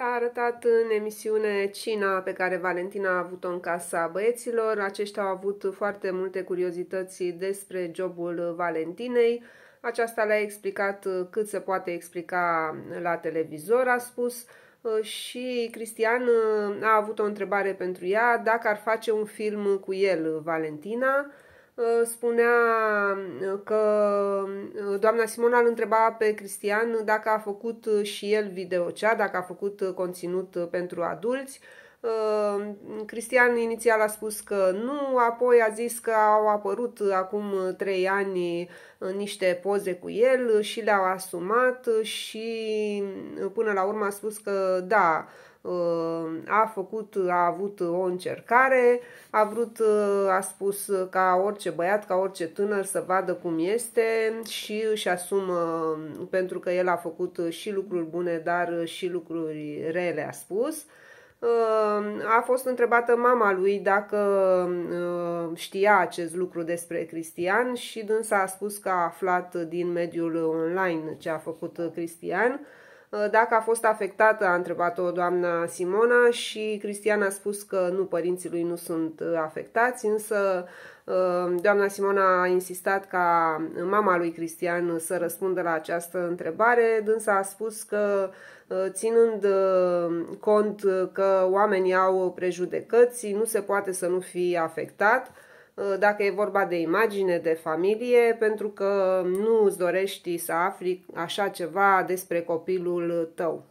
S-a arătat în emisiune cina pe care Valentina a avut-o în casa băieților. Aceștia au avut foarte multe curiozități despre jobul Valentinei. Aceasta le-a explicat cât se poate explica la televizor, a spus și Cristian a avut o întrebare pentru ea dacă ar face un film cu el, Valentina. Uh, spunea uh, că uh, doamna Simona îl întreba pe Cristian dacă a făcut și el video, cea, dacă a făcut conținut pentru adulți. Cristian inițial a spus că nu, apoi a zis că au apărut acum trei ani niște poze cu el și le-au asumat și până la urmă a spus că da, Uh, a făcut, a avut o încercare, a vrut, uh, a spus ca orice băiat, ca orice tânăr să vadă cum este și își asumă, pentru că el a făcut și lucruri bune, dar și lucruri rele, a spus. Uh, a fost întrebată mama lui dacă știa acest lucru despre Cristian și dânsa a spus că a aflat din mediul online ce a făcut Cristian Uh, dacă a fost afectată, a întrebat-o doamna Simona și Cristian a spus că nu, părinții lui nu sunt uh, afectați, însă uh, doamna Simona a insistat ca mama lui Cristian să răspundă la această întrebare, dânsa a spus că ținând cont că oamenii au prejudecăți, nu se poate să nu fie afectat, Uh, dacă e vorba de imagine, de familie, pentru că nu îți dorești să afli așa ceva despre copilul tău.